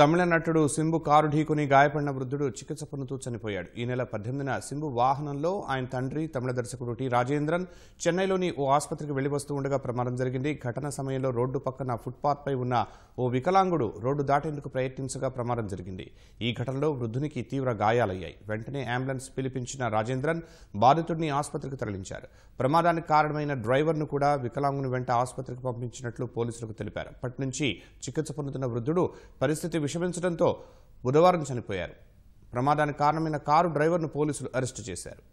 తమిళ నటుడు సింబు కారు ఢీకొని గాయపడిన వృద్ధుడు చికిత్స పొందుతూ చనిపోయాడు ఈ నెల పద్దెనిమిదిన సింబు వాహనంలో ఆయన తండ్రి తమిళ దర్శకుడు టి రాజేంద్రన్ చెన్నైలోని ఓ ఆసుపత్రికి వెళ్లి వస్తూ ఉండగా ప్రమాదం జరిగింది ఘటన సమయంలో రోడ్డు పక్కన పై ఉన్న ఓ వికలాంగుడు రోడ్డు దాటేందుకు ప్రయత్నించగా ప్రమాదం జరిగింది ఈ ఘటనలో వృద్ధునికి తీవ్ర గాయాలయ్యాయి వెంటనే అంబులెన్స్ పిలిపించిన రాజేంద్రన్ బాధితుడిని ఆసుపత్రికి తరలించారు ప్రమాదానికి కారణమైన డ్రైవర్ను కూడా వికలాంగుని వెంట ఆసుపత్రికి పంపించినట్లు పోలీసులకు తెలిపారు అప్పటి నుంచి చికిత్స పొందుతున్న వృద్ధుడు పరిస్థితి విషమించడంతో బుధవారం చనిపోయారు ప్రమాదానికి కారణమైన కారు డ్రైవర్ను పోలీసులు అరెస్టు చేశారు